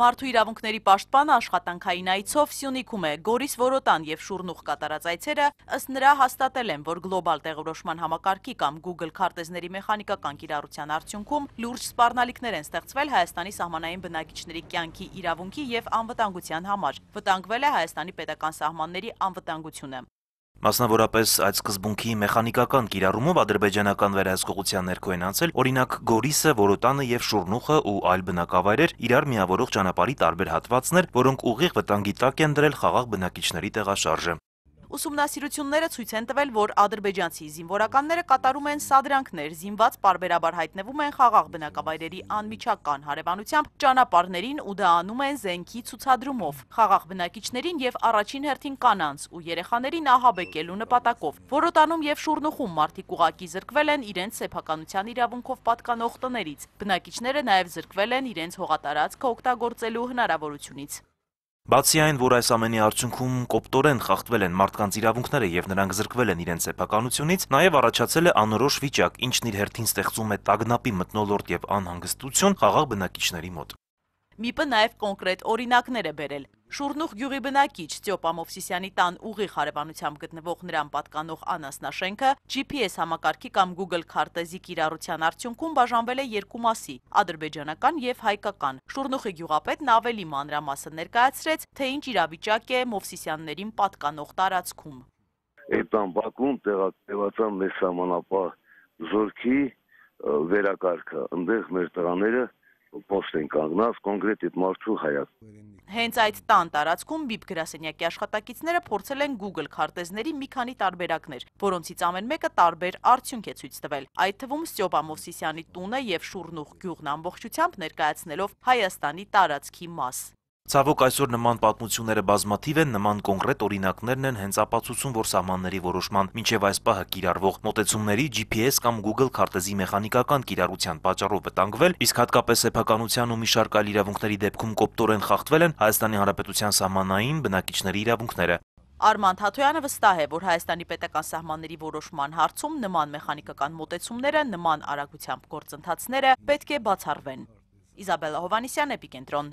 Մարդու իրավունքների պաշտպանը աշխատանքային այցով Սյունիքում է, Գորիս Որոտան եւ Շուրնուխ կատարած այցերը ըստ նրա հաստատել են, որ գլոբալ տեղորոշման համակարգի կամ Google քարտեզների մեխանիկական կիրառության արդյունքում լուրջ սպառնալիքներ են ստեղծվել Հայաստանի սահմանային բնակիչների կյանքի իրավունքի եւ անվտանգության համար։ Վտանգվել է Հայաստանի պետական սահմանների անվտանգությունը։ Մասնավորապես այդ սկզբունքի մեխանիկական կիրառումով ադրբեջանական վերահսկողության ներքո են անցել օրինակ Գորիսը, Որոտանը եւ Շուռնուխը ու այլ բնակավայրեր իրար միավորող ճանապարհի տարբեր հատվածներ, որոնք ուղիղ վտանգի տակ են դրել խաղաղ բնակիչների տեղաշարժը։ Ուսումնասիրությունները ցույց են տվել, որ ադրբեջանցի զինվորականները կատարում են սադրանքներ, զինված պարբերաբար հայտնվում են խաղաղ բնակավայրերի անմիջական հարևանությամբ ճանապարհներին ու դա անում են զենքի ցուցադրումով։ Խաղաղ բնակիչներին եւ առաջին հերթին կանանց ու երեխաներին ահաբեկելու նպատակով։ Որոտանում եւ Շուրնուխում մարդիկ ուղակի զրկվել են իրենց սեփականության իրավունքով պատկանող տներից։ Բնակիչները նաեւ զրկվել են իրենց հողատարածքը օգտագործելու հնարավորությունից։ Բացի այն, որ այս ամենի արդյունքում կոպտորեն խախտվել են մարդկանց իրավունքները եւ նրանք զրկվել են իրենց սեփականությունից, նաեւ առաջացել է անորոշ վիճակ, ինչն իր հերթին ստեղծում է տագնապի մթնոլորտ եւ անհանգստություն խաղաղ բնակիչների մոտ։ ՄԻՊ-ը նաև կոնկրետ օրինակներ է բերել։ Շուրնուխ գյուղի բնակիչ Ստյոպա Մովսիսյանի տան ուղիղ հարևանությամբ գտնվող նրան պատկանող անասնաշենքը GPS համակարգի կամ Google քարտեզի կիրառության արդյունքում բաժանվել է երկու մասի՝ ադրբեջանական եւ հայկական։ Շուրնուխի գյուղապետն ավելի մանրամասը ներկայացրեց, թե ինչ իրավիճակ է Մովսիսյաններին պատկանող տարածքում։ Այդ ամբակում տեղակայացան մեր համանապահ զորքի վերակարգը, այնտեղ մեր տղաները պոստ են կանգնած կոնկրետ այդ մարդու հայացք։ Հենց այդ տան տարածքում բիպ գրասենյակի աշխատակիցները փորձել են Google քարտեզների մի քանի տարբերակներ, որոնցից ամեն մեկը տարբեր արդյունք է ցույց տվել։ Այդ թվում Ստյոպա Մովսիսյանի տունը եւ Շուրնուխ գյուղն ամբողջությամբ ներկայացնելով Հայաստանի տարածքի մաս։ Ցավոք այսօր նման պատմությունները բազմաթիվ են, նման կոնկրետ օրինակներն են հենց ապացուցում, որ սահմանների որոշման մինչև այս պահը կիրառվող մոտեցումների GPS կամ Google քարտեզի մեխանիկական կիրառության պատճառով վտանգվել, իսկ հատկապես սեփականության ու մի շարք այլ իրավունքների դեպքում կոպտորեն խախտվել են Հայաստանի Հանրապետության սահմանային բնակիչների իրավունքները։ Արման Թաթոյանը վստահ է, որ Հայաստանի պետական սահմանների որոշման հարցում նման մեխանիկական մոտեցումները, նման արագությամբ գործընթացները պետք է բացառվեն։ Իզաբելա Հովանիսյան, Էպիկենտրոն։